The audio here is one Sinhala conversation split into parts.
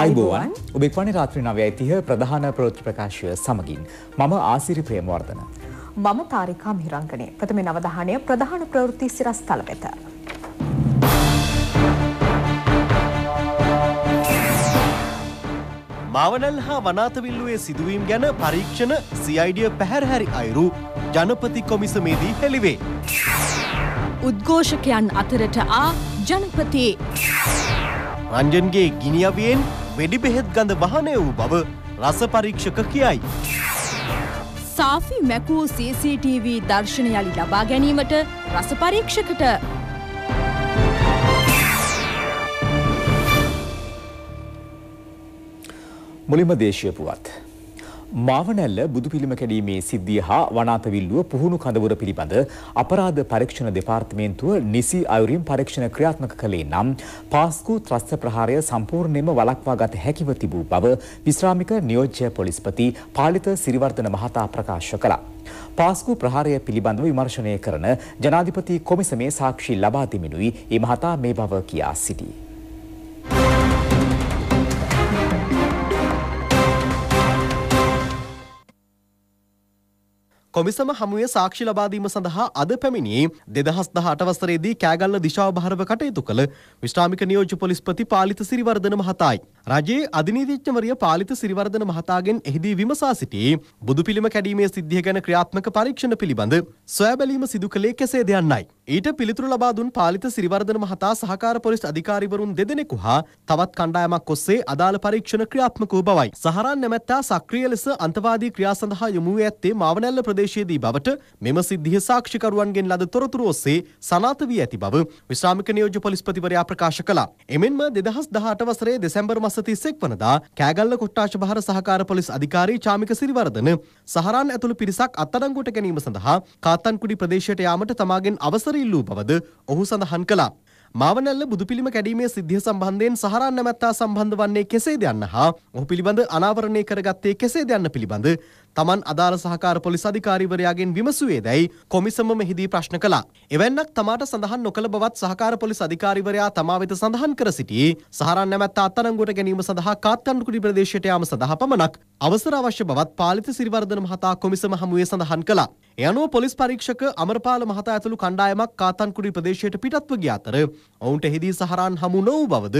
අයිබෝවන් ඔබෙක්වනි රාත්‍රී නවය ඇතිහ ප්‍රධාන ප්‍රෘති ප්‍රකාශය සමගින් මම ආසිරි ප්‍රේමවර්ධන. මම තාරිකා මිහිරංගනය ප්‍රථම නවධානය ප්‍රධාන ප්‍රවෘති සිරස් තල වෙත. මාවනල් හා වනාතවිල්ලුවේ සිදුවීම් ගැන පරීක්ෂණ සියිඩිය පැහැරහැරි අයුරු ජනපති කොමිසමේදී හෙළිවේ. උද්ඝෝෂකයන් අතරට ආ ජනපතියේ. රංජන්ගේ ගිනිියවියෙන් වෙඩි බෙහෙත් ගඳ වහනය වූ බව රස පරීක්ෂක කියයි. සාෆි මැකූ CCTV දර්ශන යළි ලබා ගැනීමට රස පරීක්ෂකට මුලිම දේශය පුවත්. මාවනැල්ල බුදු පිළිම කැඩීමේ සිද්ධිය හා වනාතවිල්ලුව පුහුණු කඳවුර පිළිබඳ අපරාධ පරීක්ෂණ දෙපාර්තමේන්තුව නිසි අයුරින් පරීක්ෂණ ක්‍රියාත්මක කළේ නම් පාස්කු ත්‍රස්ත ප්‍රහාරය සම්පූර්ණයෙන්ම වළක්වා ගත හැකිව තිබූ බව විශ්‍රාමික නියෝජ්‍ය පොලිස්පති පාලිත සිරිවර්ධන මහතා ප්‍රකාශ කළා. පාස්කු ප්‍රහාරය පිළිබඳව විමර්ශනය කරන ජනාධිපති කොමිසමේ සාක්ෂි ලබා දෙමිනුයි ඒ මහතා මේ බව කියා සිටියේ. කොමිසම හමුවේ සාක්ෂි ලබාදීම සඳහා අද පැමිණියේ දෙදහස් දහ අටවසරේදී කෑගල්ල දිශාව භාරව කටයුතු කළ විශ්‍රාමික නියෝජ්‍ය පොලිස්පති පාලිත සිරිවර්ධන මහතායි. රජයේ අධිනීතිඥවරිය පාලිත සිරිවර්ධන මහතාගෙන් එහිදී විමසා සිටී බුදු පිළිම කැඩීමේ සිද්ධිය ගැන ක්‍රියාත්මක පරීක්ෂණ පිළිබඳ සොයබැලීම සිදු කළේ කෙසේද යන්නයි. ඊට පිළිතුරු ලබා දුන් පාලිත සිරිවර්ධන මහතා සහකාර පොලිස් අධිකාරිවරුන් දෙදෙනෙකු හා තවත් කණ්ඩායමක් ඔස්සේ අදාළ පරීක්ෂණ ක්‍රියාත්මක වූ බවයි. සහරන් නැමැත්තා සක්‍රිය ලෙස අන්තවාදී ක්‍රියා සඳහා යොමු වී ඇත්තේ මාවනැල්ල ප්‍රදේශ ආදේශයේදී බවට මෙම සිද්ධිය සාක්ෂිකරුවන්ගෙන් ලද තොරතුරු ඔස්සේ සනාථ වී ඇති බව විශ්‍රාමික නියෝජ්‍ය පොලිස්පතිවරයා ප්‍රකාශ කළා. එමෙන්ම 2018 වසරේ දෙසැම්බර් මස 31 වනදා කෑගල්ල කොට්ටාශ බහර සහකාර පොලිස් අධිකාරී චාමික සිරිවර්ධන සහරන් ඇතුළු පිරිසක් අත්අඩංගුවට ගැනීම සඳහා කාතන්කුඩි ප්‍රදේශයට යාමට තමාගෙන් අවසර ඉල්ලූ බවද ඔහු සඳහන් කළා. මාවනැල්ල බුදුපිළිම කැඩීමේ සිද්ධිය සම්බන්ධයෙන් සහරන් නැමැත්තා සම්බන්ධ වන්නේ කෙසේද යන්න හා ඔහු පිළිබඳ අනාවරණය කරගත්තේ කෙසේද යන්න පිළිබඳ තමන් අදාළ සහකාර පොලිස් අධිකාරීවරයාගෙන් විමසුවේ දැයි කොමිසම මෙහිදී ප්‍රශ්න කළා. එවැන්නක් තමාට සඳහන් නොකළ බවත් සහකාර පොලිස් අධිකාරීවරයා තමා වෙත සඳහන් කර සිටී. සහරන් නැමැත්ත අත්අඩංගුවට ගැනීම සඳහා කාත්කන්ඩුකුඩි ප්‍රදේශයට යාම සඳහා පමණක් අවසර අවශ්‍ය බවත් පාලිත සිරිවර්ධන මහතා කොමිසම හමුවේ සඳහන් කළා. එයනුව පොලිස් පරීක්ෂක අමරපාල මහතා ඇතුළු කණ්ඩායමක් කාතන්කුඩි ප්‍රදේශයට පිටත්ව ගිය අතර ඔවුන්ට එහිදී සහරන් හමු නොවූ බවද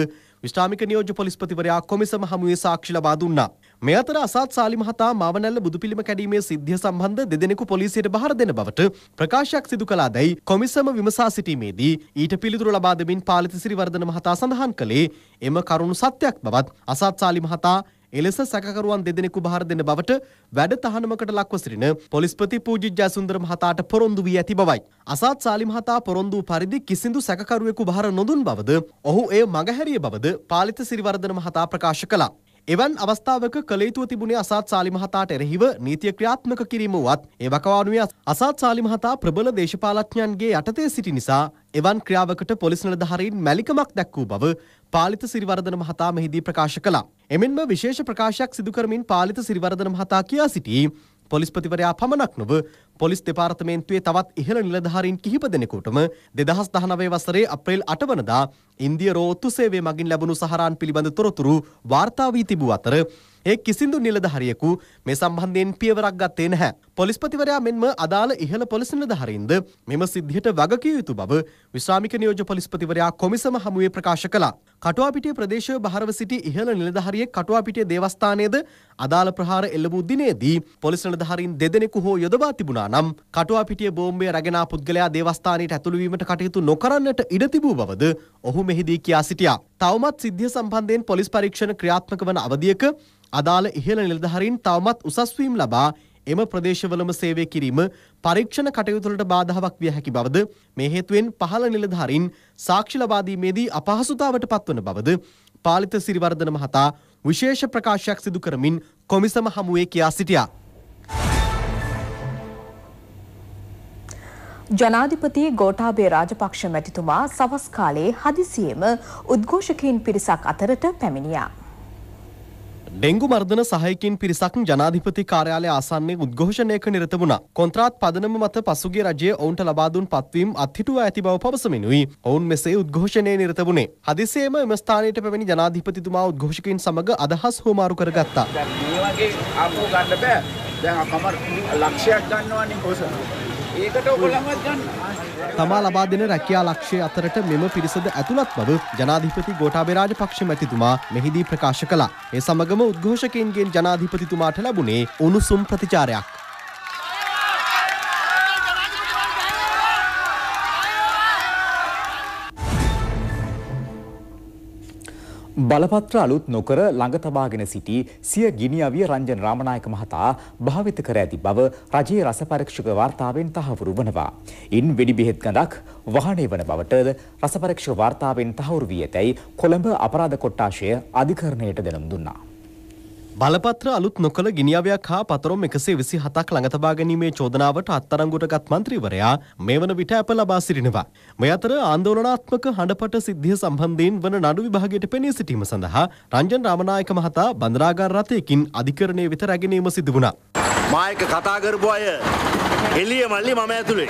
විශ්‍රාමික නියෝජ්‍ය පොලිස්පතිවරයා කොමිසම හමුවේ සාක්ෂි ලබා දුන්නා. මේ අතර අසත් සාලි මහතා මාවනැල්ල බුදු පිළිම කැඩීමේ සිද්ධිය සම්බන්ධ දෙදෙනෙකු පොලිසියට බහර දෙන බවට ප්‍රකාශයක් සිදු කළාදැයි කොමිසම විමසා සිටීමේදී ඊට පිළිතුරු ලබා දෙමින් පාලිත සිරිවර්ධන මහතා සඳහන් කළේ එම කරුණු සත්‍යයක් බවත් අසත් සාලි මහතා එලෙස සැකකරුවන් දෙදෙනෙකු බහර දෙන බවට වැඩ තහනමකට ලක්ව සිටින පොලිස්පති පූජිත් ජයසුන්දර මහතාට පොරොන්දු වී ඇති බවයි. අසත් සාලි මහතා පොරොන්දු පරිදි කිසිදු සැකකරුවෙකු බහර නොදුන් බවද ඔහු එය මගහැරිය බවද පාලිත සිරිවර්ධන මහතා ප්‍රකාශ කළා. එවන් අවස්ථාවක කළයුතුව තිබුණේ අසාත් සාලි මහතාට එරෙහිව නීතිය ක්‍රියාත්මක කිරීම වුවත් ඒ වකවානුවේ අසාත් සාලි මහතා ප්‍රබල දේශපාලඥයන්ගේ යටතේ සිටි නිසා එවන් ක්‍රියාවකට පොලිස් නිලධාරීන් මැලිකමක් දැක්වූ බව පාලිත සිරිවර්ධන මහතා මෙහිදී ප්‍රකාශ කළා. එමෙන්ම විශේෂ ප්‍රකාශයක් සිදු කරමින් පාලිත සිරිවර්ධන මහතා කියා සිටි පොලිස්පතිවරයා පමණක් නොව පොලිස් දෙපාර්තමේන්තුවේ තවත් ඉහළ නිලධාරීන් කිහිප දෙනෙකුටම 2019 වසරේ අප්‍රේල් 8 වනදා ඉන්දිය රෝත්තු සේවය මගින් ලැබුණු සහරාන් පිළිබඳ තොරතුරු වාර්තා වී තිබූ අතර ඒ කිසිදු නිලධහරියකු මේ සම්බන්ධයෙන් පියවරක් ගත්තේ නැහැ. පොලිස්පතිවරයා මෙන්ම අදාළ ඉහළ පොලිස් නිලධහරින්ද මෙම සිද්ධියට වගකිය යුතු බව විශ්‍රාමික නියෝජ්‍ය පොලිස්පතිවරයා කොමිසම හමුවේ ප්‍රකාශ කළා. කටුවාපිටිය ප්‍රදේශය බහරව සිටි ඉහළ නිලධහරිය කටුවාපිටිය දේවස්ථානයේද අදාළ ප්‍රහාර එල්ලවූ දිනේදී පොලිස් නිලධහරින් දෙදෙනෙකු හෝ යොදවා තිබුණා නම් කටුවාපිටිය බෝම්බය රැගෙන පුද්ගලයා දේවස්ථානයට ඇතුළු වීමට කටයුතු නොකරන්නට ඉඩ තිබූ බවද ඔහු මෙහිදී කියා සිටියා. තවමත් සිද්ධිය සම්බන්ධයෙන් පොලිස් පරීක්ෂණ ක්‍රියාත්මක වන අවධියක අදාළ ඉහළ නිලධහරින් තවමත් උසස්වීම් ලබා එම ප්‍රදේශවලම සේවය කිරීම පරීක්ෂණ කටයුතුලට බාධාවක් විය හැකි බවද මේ හේතුවෙන් පහළ නිලධහරින් සාක්ෂි ලබාදීමේදී අපහසුතාවට පත්වන බවද පාලිත සිරිවර්ධන මහතා විශේෂ ප්‍රකාශයක් සිදු කරමින් කොමිසම හමුවේ කියා සිටියා. ජනාධිපති ගෝඨාභය රාජපක්ෂ මැතිතුමා සවස් කාලයේ හදිසියෙම උද්ඝෝෂකයන් පිරිසක් අතරට පැමිණියා. ඩෙංගු මර්ධන සහයකින් පිරිසක් ජනාධිපති කාර්යාලය ආසන්නයේ උද්ඝෝෂණයක නිරත වුණා. කොන්ත්‍රාත් පදනම මත පසුගිය රජයේ ඔවුන්ට ලබා දුන් පත්වීම් අත්හිටුවා ඇති බව පවසමිනුයි. ඔවුන් මෙසේ උද්ඝෝෂණයේ නිරත වුණේ. හදිසියේම එම ස්ථානයට පැමිණි ජනාධිපතිතුමා උද්ඝෝෂකයින් සමග අදහස් හුවමාරු කරගත්තා. දැන් මේ වගේ ආපෝ ගන්න බෑ. දැන් අපම ලක්ෂයක් ගන්නවනේ කොහොමද? තමා ලබා දෙන රැකියා ලක්ෂය අතරට මෙම පිරිසද ඇතුළත් බව ජනාධිපති ගෝටාබේ රාජපක්ෂ මැතිතුමා මෙහිදී ප්‍රකාශ කළා. ඒ සමගම උද්ඝෝෂකයන්ගෙන් ජනාධිපතිතුමාට ලැබුණේ උණුසුම් ප්‍රතිචාරයක්. බලපත්‍ර අලුත් නොකර ළඟ තබාගෙන සිටි සිය ගිනිඅවිය රංජන රාමනායක මහතා භාවිත කර ඇති බව රජයේ රස පරීක්ෂක වාර්තාවෙන් තහවුරු වනවා. ඉන් වෙඩි බෙහෙත් ගඳක් වහණය වන බවටද රස පරීක්ෂක වාර්තාවෙන් තහවුරු වී ඇතැයි කොළඹ අපරාධ කොට්ටාශය අධිකරණයට දැනුම් දුන්නා. බලපත්‍ර අලුත් නොකළ ගිනිියාවයක් හා පතරොම් එකසේ විසි හතක් ළඟතබා ගැනීමේ චෝදනාවට අත්තරංගුටගත් මන්ත්‍රීවරයා මේ වන විට ඇප ලබා සිටිනවා. මෙ අතර ආන්දෝලනාත්මක හඬපට සිද්ධිය සම්බන්ධයෙන් වන නඩු විභාගයට පෙනී සිටීම සඳහා රංජන් රාමනායක මහතා බන්දරාගාර රථයකින් අධිකරණය වෙත රැගෙනීම සිදු වුණා. මායක කතාකරපු අය එලිය මල්ලි මම ඇතුළේ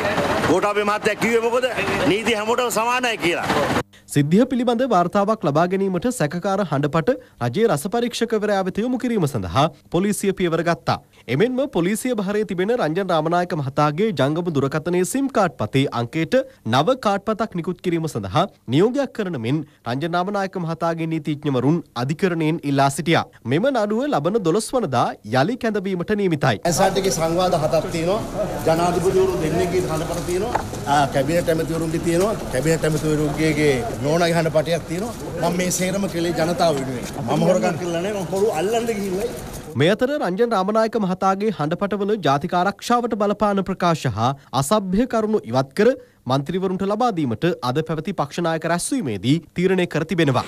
ගෝටාපේ මහත්තයා කිව්වේ මොකද නීති හැමෝටම සමානයි කියලා. සිද්ධිය පිළිබඳ වාර්තාවක් ලබා ගැනීමට සැකකාර හඬපට රජයේ රසපරීක්ෂකවරයා වෙත යොමු කිරීම සඳහා පොලිසිය පියවර ගත්තා. එමෙන්ම පොලිසිය භාරයේ තිබෙන රංජන් රාමනායක මහතාගේ ජංගම දුරකථනයේ සිම් කාඩ් පතේ අංකයට නව කාඩ් පතක් නිකුත් කිරීම සඳහා නියෝගයක් කරන මෙන් රංජන් රාමනායක මහතාගේ නීතිඥවරුන් අධිකරණයෙන් ඉල්ලා සිටියා. මෙම නඩුව ලබන 12 වනදා යලි කැඳවීමට නියමිතයි. ඇසාටගේ සංවාද හතක් තියෙනවා. ජනාධිපතිවරු දෙන්නෙක්ගේ හඬපට තියෙනවා. කැබිනට් ඇමතිවරුන්ගේ තියෙනවා. කැබිනට් ඇමතිවරුන්ගේගේ නෝනගේ හඬ පටයක් තියෙනවා මම මේ සේරම කළේ ජනතාව වෙනුවෙන් මම හොරගම් කළා නෑ මම හොරු අල්ලන්න ගිහිල්ලයි මේ අතර රංජන් රාමනායක මහතාගේ හඬපටවල ජාතික ආරක්ෂාවට බලපාන ප්‍රකාශ හා අසභ්‍ය කරුණු ඉවත් කර මන්ත්‍රීවරුන්ට ලබා දීමට අද පැවති පක්ෂ නායක රැස්වීමේදී තීරණය කර තිබෙනවා.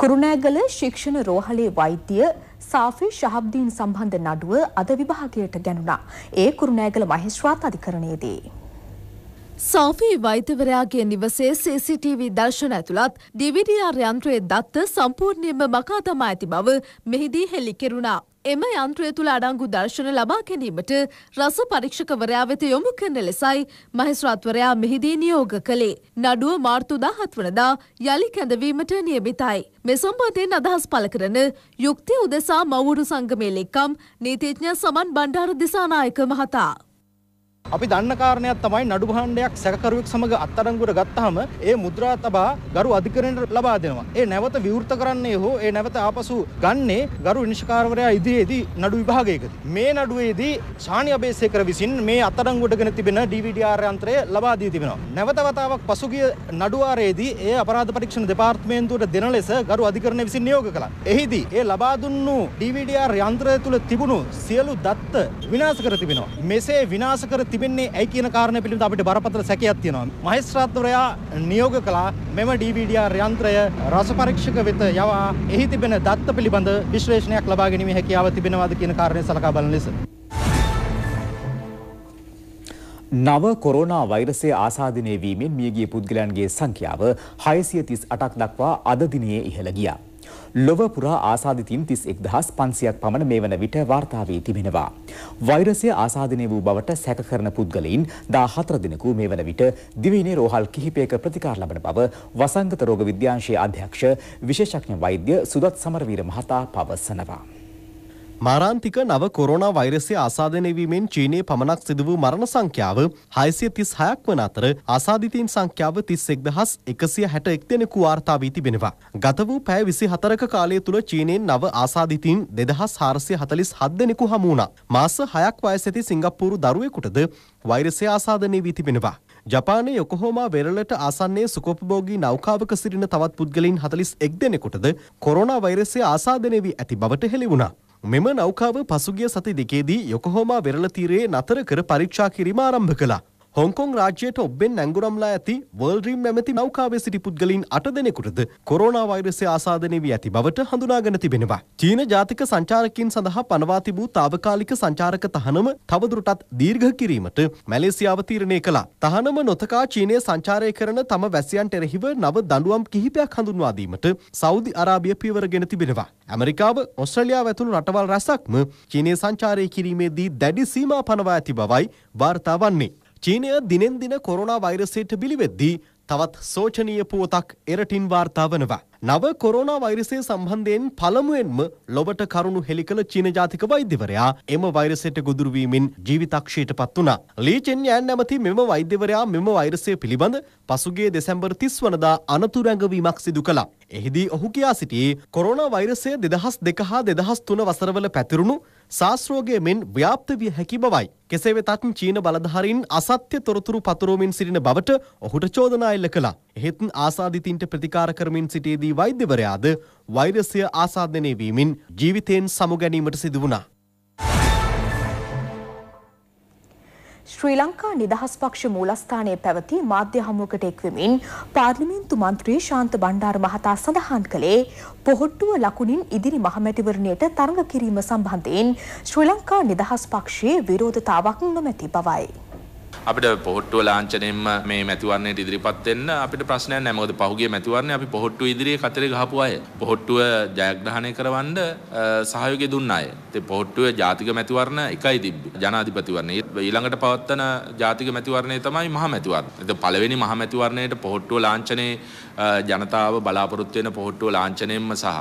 කුරුණෑගල ශික්ෂණ රෝහලේ වෛද්‍ය සාෆි ශහබ්දීන් සම්බන්ධ නඩුව අද විභාගයට ගැනුණා. ඒ කුරුණෑගල මහේස්ත්‍රාත් අධිකරණයේදී සෝෆී වෛතවරයාගේ නිවසේ CCTV දර්ශන ඇතුළත් DVDR යන්ත්‍රයේ දත්ත සම්පූර්ණයෙන්ම මකා තමා ඇති බව මෙහිදී හෙළි කෙරුණා. එම යන්ත්‍රය තුළ අඩංගු දර්ශන ලබා ගැනීමට රස පරීක්ෂකවරයා වෙත යොමු කරන ලෙසයි මහේස්ත්‍රාත්වරයා මෙහිදී නියෝග කළේ. නඩුව මාර්තු 17 වනදා යලි කැඳවීමට නියමිතයි. මේ සම්බන්ධයෙන් අදහස් පළ කරන යුක්තිය උදෙසා මවුරු සංගමේ ලෙක්කම් නීතිඥ සමන් බණ්ඩාර දිසානායක මහතා අපි දන්න කාරණයක් තමයි නඩු භාණ්ඩයක් සැකකරුවෙක් සමග අත්අඩංගුවට ගත්තාම ඒ මුද්‍රා තබා ගරු අධිකරණයට ලබා දෙනවා. ඒ නැවත විවෘත කරන්නේ හෝ ඒ නැවත ආපසු ගන්නේ ගරු විනිශ්චකාරවරයා ඉදිරියේදී නඩු විභාගයකදී. මේ නඩුවේදී ශානි අබේසේකර විසින් මේ අත්අඩංගුවටගෙන තිබෙන DVDR යන්ත්‍රය ලබා දී තිබෙනවා. නැවත වතාවක් පසුගිය නඩු වාරයේදී ඒ අපරාධ පරීක්ෂණ දෙපාර්තමේන්තුවට දෙන ලෙස ගරු අධිකරණය විසින් නියෝග කළා. එහිදී ඒ ලබා දුන්නු DVDR යන්ත්‍රය තුල තිබුණු සියලු දත්ත විනාශ කර තිබෙනවා. මෙසේ විනාශ කර තිබෙන්නේ ඇයි කියන කාරණය පිළිබඳ අපිට බරපතල සැකයක් තියෙනවා. මහේස්ත්‍රාත්වරයා නියෝග කළ මෙම DVDR යන්ත්‍රය රස පරීක්ෂක වෙත යවා එහි තිබෙන දත්ත පිළිබඳ විශ්ලේෂණයක් ලබා ගැනීමේ හැකියාව තිබෙනවාද කියන කාරණය සලකා බලන ලෙස නව කොරෝනා වෛරසය ආසාධනය වීමෙන් මියගිය පුද්ගලයන්ගේ සංඛ්‍යාව හයසිය තිස් අටක් දක්වා අද දිනයේ ඉහළ ගියා. ලොව පුරා ආසාදිතින් 31500ක් පමණ මේ වන විට වාර්තා වී තිබෙනවා. වෛරසය ආසාදිනය වූ බවට සැක කරන පුද්ගලයින් 14 දිනකු මේ වන විට දිවයිනේ රෝහල් කිහිපයක ප්‍රතිකාර ලබන බව වසංගත රෝග විද්‍යාංශයේ අධ්‍යක්ෂ විශේෂඥ වෛද්‍ය සුදත් සමරවීර මහතා පවසනවා. මාරාන්තික නව කොරෝනා වෛරසය ආසාදනය වීමෙන් චීනයේ පමණක් සිදු වූ මරණ සංඛ්‍යාව 636ක් වන අතර ආසාදිතයින් සංඛ්‍යාව 31161 දෙනෙකු වාර්තා වී තිබෙනවා. ගත වූ පැය 24ක කාලය තුල චීනයෙන් නව ආසාදිතයින් 2447 දෙනෙකු හමු වුණා. මාස 6ක් වයස ඇති සිංගප්පූරු දරුවෙකුටද වෛරසය ආසාදනය වී තිබෙනවා. ජපානයේ යොකොහෝමා වෙරළට ආසන්නයේ සුකොපභෝගී නෞකාවක සිටින තවත් පුද්ගලයින් 41 දෙනෙකුටද කොරෝනා වෛරසය ආසාදනය වී ඇති බවට හෙළි වුණා. මෙම නෞකාව පසුගිය සති දෙකේදී යොකොහෝමා වෙරළ තීරයේ නතර කර පරීක්ෂා කිරීම ආරම්භ කළා. හොංකොං රාජ්‍යයට ඔබෙන් ඇංගුරම්ලා ඇති වර්ල්ඩ්‍රීම් නැමැති නෞකාවේ සිටි පුද්ගලින් අට දෙනෙකුටද කොරෝනා වෛරසය ආසාදනය වී ඇති බවට හඳුනාගෙන තිබෙනවා. චීන ජාතික සංචාරකින් සඳහා පනවා තිබූ తాවකාලික සංචාරක තහනම තවදුරටත් දීර්ඝ කිරීමට මැලේසියාව තීරණය කළා. තහනම නොතකා චීනය සංචාරය කරන තම වැසියන්ට එරෙහිව නව දඬුවම් කිහිපයක් හඳුන්වා දීමට සෞදි අරාබිය පියවරගෙන තිබෙනවා. ඇමරිකාව ඔස්ට්‍රලයා ඇතුළු රටවල් රැසක්ම චීනය සංචාරය කිරීමේදී දැඩි සීමා පනවා ඇති බවයි වාර්තා වන්නේ. චීනය දිනෙන් දින කොරනා වෛරසයට බිලිවෙද්දී තවත් සෝචනීය පුවතක් එරටින් වාර්තා වනවා. නව කොරෝනා වෛරසය සම්බන්ධයෙන් පළමුවෙන්ම ලොවට කරුණු හෙළි කළ චීන ජාතික වෛද්‍යවරයා එම වෛරසයට ගොදුරු වීමෙන් ජීවිතක්ෂයට පත් වුණා. ලී චෙන් යෑන් නැමැති මෙම වෛද්‍යවරයා මෙම වෛරසය පිළිබඳ පසුගිය දෙසැම්බර් 30 වනදා අනතුරු ඇඟවීමක් සිදු කළා. එහිදී ඔහු කියා සිටියේ කොරෝනා වෛරසය 2002 හා 2003 වසරවල පැතිරුණු සාස්රෝගය මෙන් ව්‍යාප්ත විය හැකි බවයි. කෙසේ වෙතත් චීන බලධාරීන් අසත්‍ය තොරතුරු පතුරවමින් සිටින බවට ඔහුට චෝදනා එල්ල කළා. එහෙත් ආසාදිතින්ට ප්‍රතිකාර කරමින් සිටියේදී වෛද්‍යවරයාද වෛරසය ආසාදනය වීමෙන් ජීවිතයෙන් සමු ගැනීමට සිදු වුණා. ශ්‍රී ලංකා නිදහස් පක්ෂ මූලස්ථානයේ පැවති මාධ්‍ය හමුවකට එක්වෙමින් පාර්ලිමේන්තු මන්ත්‍රී ශාන්ත බණ්ඩාර මහතා සඳහන් කළේ පොහොට්ටුව ලකුණින් ඉදිරි මහමැතිවරණයට තරඟ කිරීම සම්බන්ධයෙන් ශ්‍රී ලංකා නිදහස් පක්ෂයේ විරෝධතාවක් නොමැති බවයි. අපිට පොහොට්ටුව ලාංචනයෙන්ම මේ මැතිවරණයට ඉදිරිපත් වෙන්න අපිට ප්‍රශ්නයක් නැහැ. මොකද පහුගිය මැතිවරණේ අපි පොහොට්ටුව ඉදිරියේ කතරේ ගහපු අය. පොහොට්ටුව ජයග්‍රහණය කරවන්න සහයෝගය දුන්න අය. ඉතින් පොහොට්ටුවේ ජාතික මැතිවරණ එකයි තිබ්බේ. ජනාධිපතිවරණේ ඊළඟට පවත්වන ජාතික මැතිවරණය තමයි මහ මැතිවරණ. ඉතින් පළවෙනි මහ මැතිවරණයට පොහොට්ටුව ලාංඡනයේ ජනතාව බලාපොරොත්තු වෙන පොහොට්ටුව ලාංඡනයෙන්ම සහ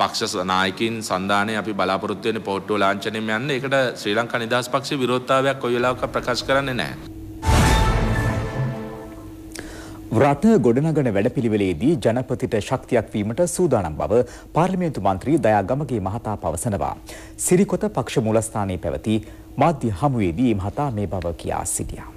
පක්ෂ නායකින් සන්ධානය අපි බලාපොරොත්තු වෙන පොහොට්ටුව ලාංඡනයෙන් යන්න ඒකට ශ්‍රී ලංකා නිදහස් පක්ෂේ විරෝධතාවයක් කොයි වෙලාවක ප්‍රකාශ කරන්නේ නැහැ. රට ගොඩනගන වැඩපිළිවෙලේදී ජනපතිට ශක්තියක් වීමට සූදානම් බව පාර්ලිමේන්තු මන්ත්‍රී දයා ගමගේ මහතා පවසනවා. සිරිකොත පක්ෂ මූලස්ථානයේ පැවති මාධ්‍ය හමුවේදී මහතා මේ බව කියා සිටියා.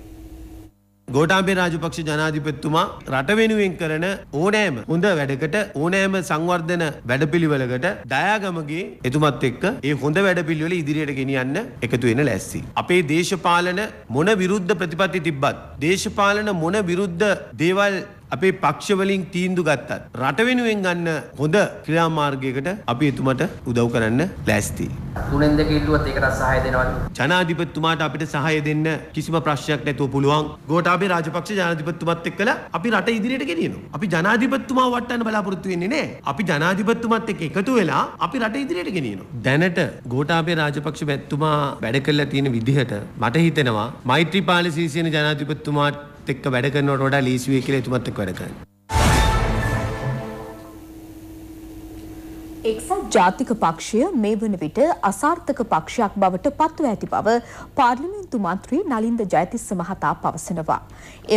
ගෝටාම්පේ රාජපක්ෂ ජනාධිපතිතුමා රට වෙනුවෙන් කරන ඕනෑම හොඳ වැඩකට ඕනෑම සංවර්ධන වැඩපිළිවෙලකට දයාගමගේ එතුමත් එක්ක ඒ හොඳ වැඩපිළිවෙල ඉදිරියට ගෙනියන්න එකතු වෙන ලැස්සි. අපේ දේශපාලන මොන විරුද්ධ ප්‍රතිපත්ති තිබ්බත් දේශපාලන මොන විරුද්ධ දේවල් අපේ පක්ෂවලින් තීන්දු ගත්තත් රට වෙනුවෙන් ගන්න හොඳ ක්‍රියාමාර්ගයකට අපි එතුමට උදව් කරන්න ලෑස්ති. තුනෙන් දෙක ඉල්ලුවත් ඒකට සහාය දෙනවද? ජනාධිපතිතුමාට අපිට සහාය දෙන්න කිසිම ප්‍රශ්නයක් නැතුව පුළුවන්. ගෝඨාභය රාජපක්ෂ ජනාධිපතිතුමත් එක්කලා අපි රට ඉදිරියට ගෙනියනවා. අපි ජනාධිපතිතුමාව වටන්න බලාපොරොත්තු වෙන්නේ නැහැ. අපි ජනාධිපතිතුමත් එක්ක එකතු වෙලා අපි රට ඉදිරියට ගෙනියනවා. දැනට ගෝඨාභය රාජපක්ෂ මැතිතුමා වැඩ කරලා තියෙන විදිහට මට හිතෙනවා මෛත්‍රීපාල සීසේන ජනාධිපතිතුමාට එක්ක වැඩ කරනවට වඩා ලීසි වෙයි කියලා එතුමත් එක්ක වැඩ කරන්නේ. එක්සත් ජාතික පක්ෂය මේ වන විට අසාර්ථක පක්ෂයක් බවට පත්ව ඇති බව පාර්ලිමේන්තු මන්ත්‍රී නලින්ද ජයතිස්ස මහතා පවසනවා.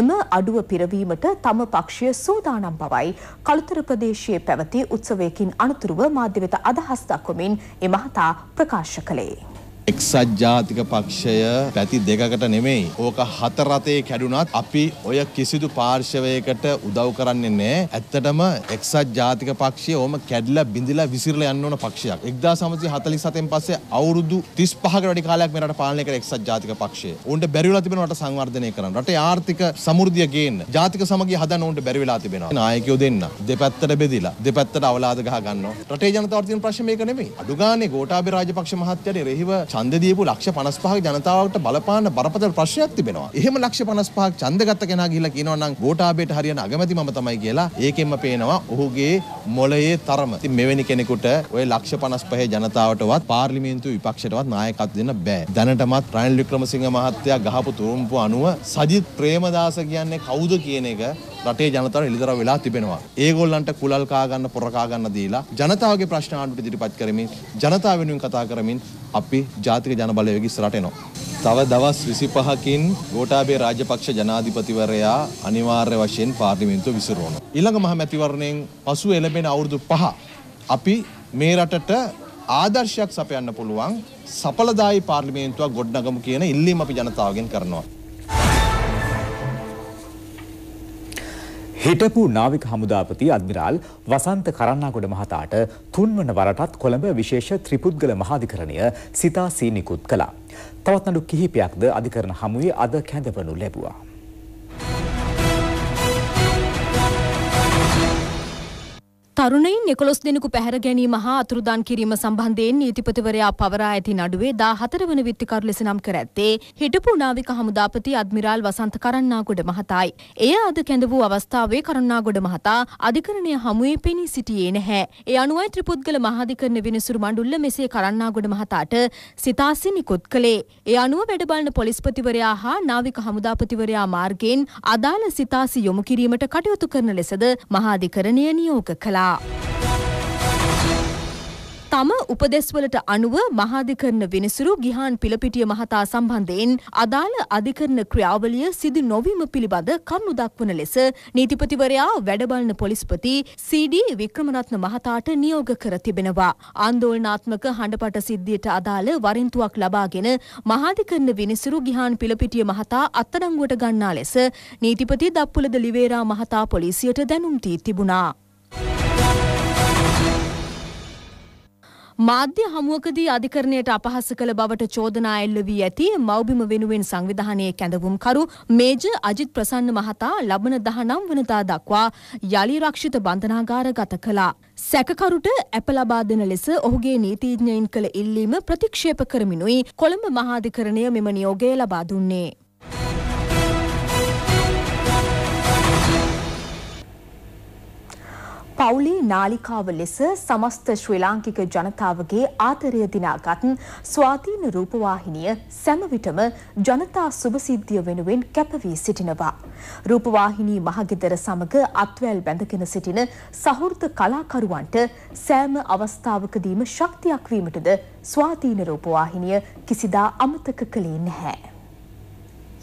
එම අඩුව පිරවීමට තම පක්ෂය සූදානම් බවයි කළුතර ප්‍රදේශයේ පැවති උත්සවයකින් අනතුරුව මාධ්‍ය වෙත අදහස් දක්වමින් එ මහතා ප්‍රකාශ කළේ. එක්සත් ජාතික පක්ෂය පැති දෙකකට නෙමෙයි. ඕක හතර රතේ කැඩුනත් අපි ඔය කිසිදු පාර්ශවයකට උදව් කරන්නේ නැහැ. ඇත්තටම එක්සත් ජාතික පක්ෂය ඕම කැඩිලා බිඳිලා විසිරලා යන්න ඕන පක්ෂයක්. 1947 න් පස්සේ අවුරුදු 35කට වැඩි කාලයක් මේ රට පාලනය කළ එක්සත් ජාතික පක්ෂය. උන්ට බැරි වෙලා තිබෙන රට සංවර්ධනය කරන්න. රටේ ආර්ථික සමෘද්ධිය ගේන්න. ජාතික සමගිය හදන්න උන්ට බැරි වෙලා තිබෙනවා. නායකයෝ දෙන්න දෙපැත්තට බෙදිලා දෙපැත්තට අවලාද ගහ ගන්නවා. රටේ ජනතාවට තියෙන ප්‍රශ්නේ මේක නෙමෙයි. අඩු ගානේ ගෝඨාභය රාජපක්ෂ මහත්තයාට රෙහිව ඡන්ද දීපු ලක්ෂ 55ක ජනතාවට බලපාන බරපතල ප්‍රශ්නයක් තිබෙනවා. එහෙම ලක්ෂ 55ක් ඡන්ද ගත්ත කෙනා ගිහිල්ලා කියනවා නම් ගෝඨාභයට හරියන අගමැති මම තමයි කියලා. ඒකෙන්ම පේනවා ඔහුගේ මොළයේ තරම. ඉතින් මෙවැනි කෙනෙකුට ওই ලක්ෂ 55 ජනතාවටවත් පාර්ලිමේන්තු විපක්ෂයටවත් නායකත්ව දෙන්න බෑ. දැනටමත් රනිල් වික්‍රමසිංහ මහත්තයා ගහපු තුරුම්පු අනුව සජිත් ප්‍රේමදාස කියන්නේ කවුද කියන එක රටේ ජනතාවට එළිදරව් වෙලා තිබෙනවා. ඒගොල්ලන්ට කුලල් කා ගන්න පොර කා ගන්න දීලා ජනතාවගේ ප්‍රශ්න ආණ්ඩුවට ඉදිරිපත් කරමින් ජනතාව වෙනුවෙන් කතා කරමින් අපි ජාතික ජනබලවේග ඉස්සරහට එනවා. තව දවස් 25කින් ගෝඨාභය රාජපක්ෂ ජනාධිපතිවරයා අනිවාර්ය වශයෙන් පාර්ලිමේන්තුව විසිරුණා. ඊළඟ මහමැතිවරණයෙන් පසු එළඹෙන අවුරුදු 5 අපි මේ රටට ආදර්ශයක් සපයන්න පුළුවන් සඵලදායි පාර්ලිමේන්තුවක් ගොඩනගමු කියන ඉල්ලීම අපි ජනතාවගෙන් කරනවා. හිටපු නාවික හමුදාපති අද්මිරාල් වසන්ත කරන්නාගොඩ මහතාට තුන්වන වරටත් කොළඹ විශේෂ ත්‍රිපුද්ගල මහාධිකරණය සිතා සීනිකුත් කළා. තවත් නඩු කිහිපයක්ද අධිකරණ හමුවේ අද කැඳවනු ලැබුවා. තරුණයින් එකොළොස් දෙනෙකු පැහැර ගැනීම හා අතුරුදාන් කිරීම සම්බන්ධයෙන් නීතිපතිවරයා පවරා ඇති නඩුවේ දා හතර වන විත්තිකරු ලෙස නම් කර ඇත්තේ හිටපු නාවික හමුදාපති අද්මිරාල් වසන්ත කරන්නාගොඩ මහතායි. එය අද කැඳ වූ අවස්ථාවේ කරන්නාගොඩ මහතා අධිකරණය හමුවේ පෙනී සිටියේ නැහැ. ඒ අනුවයි ත්‍රිපුද්ගල මහාධිකරණ විනිසුරු මණ්ඩුල්ල මෙසේ කරන්නාගොඩ මහතාට සිතාසි නිකුත් කළේ. ඒ අනුව වැඩබලන පොලිස්පතිවරයා හා නාවික හමුදාපතිවරයා මාර්ගයෙන් අදාළ සිතාසි යොමු කිරීමට කටයුතු කරන ලෙසද මහාධිකරණය නියෝග කළා. නිසා. තම උපදෙස්වලට අනුව මහාධිකරණ විනිසුරු ගිහාන් පිළපිටිය මහතා සම්බන්ධයෙන් අදාළ අධිකරණ ක්‍රියාවලිය සිදු නොවීම පිළිබඳ කරුණු දක්වන ලෙස නීතිපතිවරයා වැඩබලන පොලිස්පති CD වික්‍රමරත්න මහතාට නියෝග කර තිබෙනවා. ආන්දෝලනාත්මක හඬපට සිද්ධියට අදාළ වරින්තුවක් ලබාගෙන මහාධිකරණ විනිසුරු ගිහාන් පිළපිටිය මහතා අත්අඩංගුවට ගන්නා ලෙස නීතිපති දප්පුලද ලිවේරා මහතා පොලිසියට දැනුම් දී තිබුණා. මාධ්‍ය හමුවකදී අධිකරණයට අපහාස කළ බවට චෝදනා එල්ල වී ඇති මව්බිම වෙනුවෙන් සංවිධානයේ කැඳවුම්කරු මේජර් අජිත් ප්‍රසන්න මහතා ලබන 19 වනදා දක්වා යලි රක්ෂිත බන්ධනාගාර ගත කළා. සැකකරුට ඇප ලබා දෙන ලෙස ඔහුගේ නීතිඥයින් කළ ඉල්ලීම ප්‍රතික්ෂේප කරමිනුයි කොළඹ මහාධිකරණය මෙම නියෝගය ලබා දුන්නේ. පවුලේ නාලිකාව ලෙස සමස්ත ශ්‍රී ලාංකික ජනතාවගේ ආදරය දිනාගත් ස්වාධීන රූපවාහිනිය සෑම විටම ජනතා සුභසිද්ධිය වෙනුවෙන් කැපවී සිටිනවා. රූපවාහිනී මහගෙදර සමග අත්වැල් බැඳගෙන සිටින සහෘද කලාකරුවන්ට සෑම අවස්ථාවකදීම ශක්තියක් වීමටද ස්වාධීන රූපවාහිනිය කිසිදා අමතක කළේ නැහැ.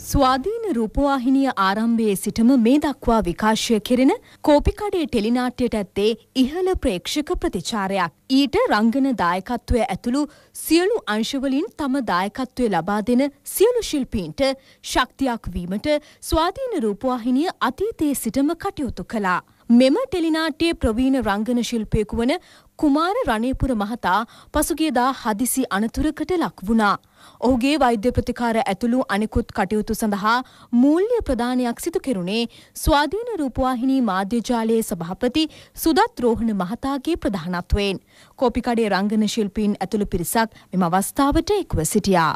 ස්වාධීන රූපවාහිනිය ආරම්භයේ සිටම මේ දක්වා විකාශය කෙරෙන කෝපිකඩේ ටෙලිනාට්‍යයට ඇත්තේ ඉහළ ප්‍රේක්ෂක ප්‍රතිචාරයක්. ඊට රංගන දායකත්වය ඇතුළු සියලු අංශවලින් තම දායකත්වය ලබා දෙන සියලු ශිල්පීන්ට ශක්තියක් වීමට ස්වාධීන රූපවාහිනිය අතීතයේ සිටම කටයුතු කළා. මෙම ටෙලිනාට්‍යයේ ප්‍රවීණ රංගන ශිල්පියෙකු වන කුමාර රණේපුර මහතා පසුගියදා හදිසි අනතුරකට ලක් වුණා. ඔහුගේ වෛද්‍ය ප්‍රතිකාර ඇතුළු අනෙකුත් කටයුතු සඳහා මූල්‍ය ප්‍රදානයක් සිදු කෙරුණේ ස්වාධීන රූපවාහිනී මාධ්‍යජාලයේ සභාපති සුදත් රෝහණ මහතාගේ ප්‍රධානත්වයෙන්. කෝපිකඩේ රංගන ශිල්පීන් ඇතුළු පිරිසක් මෙම අවස්ථාවට එක්ව සිටියා.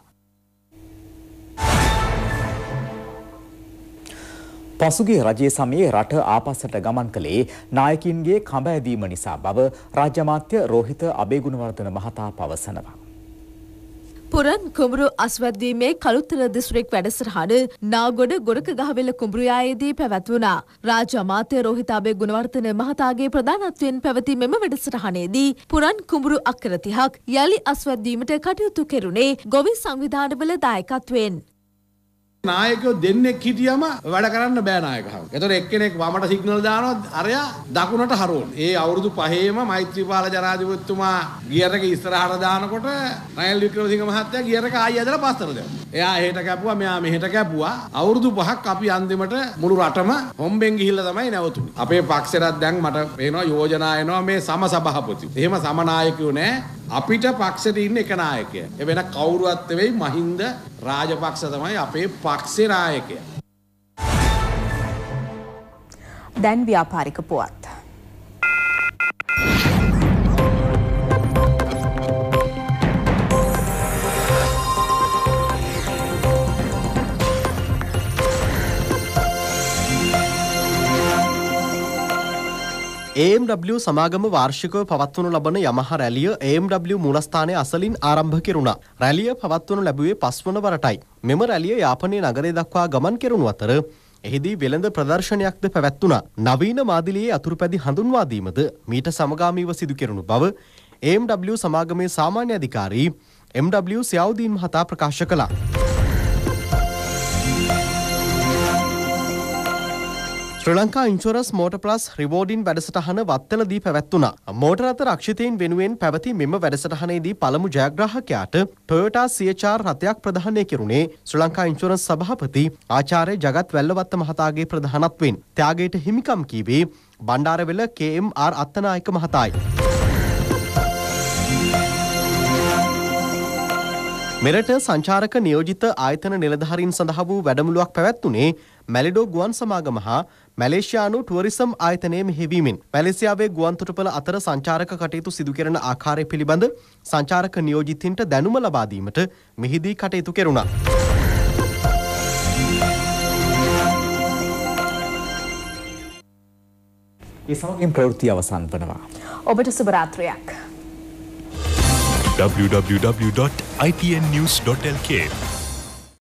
පසුගිය රජයේ සමයේ රට ආපස්සට ගමන් කළේ නායකින්ගේ කඹෑදීම නිසා බව රාජ්‍ය අමාත්‍ය රෝහිත අබේගුණවර්ධන මහතා පවසනවා. පුරන් කුඹුරු අස්වැද්දීමේ කළුත්තර දිස්ත්‍රික් වැඩසටහන නාගොඩ ගොරකගහවෙල කුඹුරුයායේදී පැවැත්වුණා. රාජ අමාත්‍ය රෝහිතාබේ ගුණවර්ධන මහතාගේ ප්‍රධානත්වයෙන් පැවති මෙම වැඩසටහනේදී පුරන් කුඹුරු අක්කර 30ක් යලි අස්වැද්දීමට කටයුතු කෙරුණේ ගොවි සංවිධානවල දායකත්වයෙන්. නායකෝ දෙන්නෙක් හිටියම වැඩ කරන්න බෑ නායකහම. ඒතර එක්කෙනෙක් වමට සිග්නල් දානවා අරයා දකුණට හරවන. ඒ අවුරුදු පහේම මෛත්‍රීපාල ජනාධිපතිතුමා ගියර් එක ඉස්සරහට දානකොට රනිල් වික්‍රමසිංහ මහත්තයා ගියර් එක ආයෙ ඇදලා පස්සට දැම්මා. එයා එහෙට කැපුවා මෙයා මෙහෙට කැපුවා. අවුරුදු පහක් අපි අන්තිමට මුළු රටම හොම්බෙන් ගිහිල්ලා තමයි නැවතුනේ. අපේ පක්ෂෙටත් දැන් මට පේනවා යෝජනා එනවා මේ සම සභාපති. එහෙම සමනායකයෝ නෑ. අපිට පක්ෂට ඉන්න එක නායකය. එ වෙන කවුරුවත් වෙයි මහින්ද රාජපක්ෂ තමයි අපේ පක්ෂේ නායකය. දැන් ව්‍යාපාරික පුවත්. AMW සමාගම වාර්ෂිකව පවත්වනු ලබන යමහ රැලිය AMW මූලස්ථානය අසලින් ආරම්භ කෙරුණා. රැලිය පවත්වනු ලැබුවේ පස්වන වරටයි. මෙම රැලිය යාපනයේ නගරය දක්වා ගමන් කෙරුණු අතර එහිදී වෙළඳ ප්‍රදර්ශනයක්ද පැවැත්වුණා. නවීන මාදිලියේ අතුරුපැදි හඳුන්වා දීමද මීට සමගාමීව සිදු කෙරුණු බව AMW සමාගමේ සාමාන්‍ය අධිකාරී MW සයවුදීන් මහතා ප්‍රකාශ කළා. Sri Lanka insurance motor plus rewarding වැඩසටහන වත්තලදී පැවැත්වුණා. මෝටරත රක්ෂිතයෙන් වෙනුවෙන් පැවති මෙම වැඩසටහනේදී පළමු ජයග්‍රාහකයාට ටොයටා සියචාර් රථයක් ප්‍රධානය කෙරුණේ ශ්‍රී ලංකා ඉන්චරස් සභාපති ආචාර්ය ජගත් වැල්ලවත්ත මහතාගේ ප්‍රධානත්වෙන් ත්‍යාගයට හිමිකම් කීවේ බණ්ඩාරවෙල KMR අත්තනායක මහතායි. මෙරට සංචාරක නියෝජිත ආයතන නිලධහරින් සඳහා වූ වැඩමුළුවක් පැවැත්වුණේ මැලිඩෝ ගුවන් සමාගම හා මැලේසියානු ටුවරිසම් ආයතනය මෙහෙවීමෙන් මැලේසියාවේ ගුවන්තොටුපළ අතර සංචාරක කටයුතු සිදුකරන ආකාරය පිළිබඳ සංචාරක නියෝජිතින්ට දැනුම ලබාදීමට මෙහිදී කටයුතු කෙරුණා. ඒ සමගින් ප්‍රවෘත්ති අවසන් වනවා. ඔබට සුබ රාත්‍රියක්. www.itnnews.lk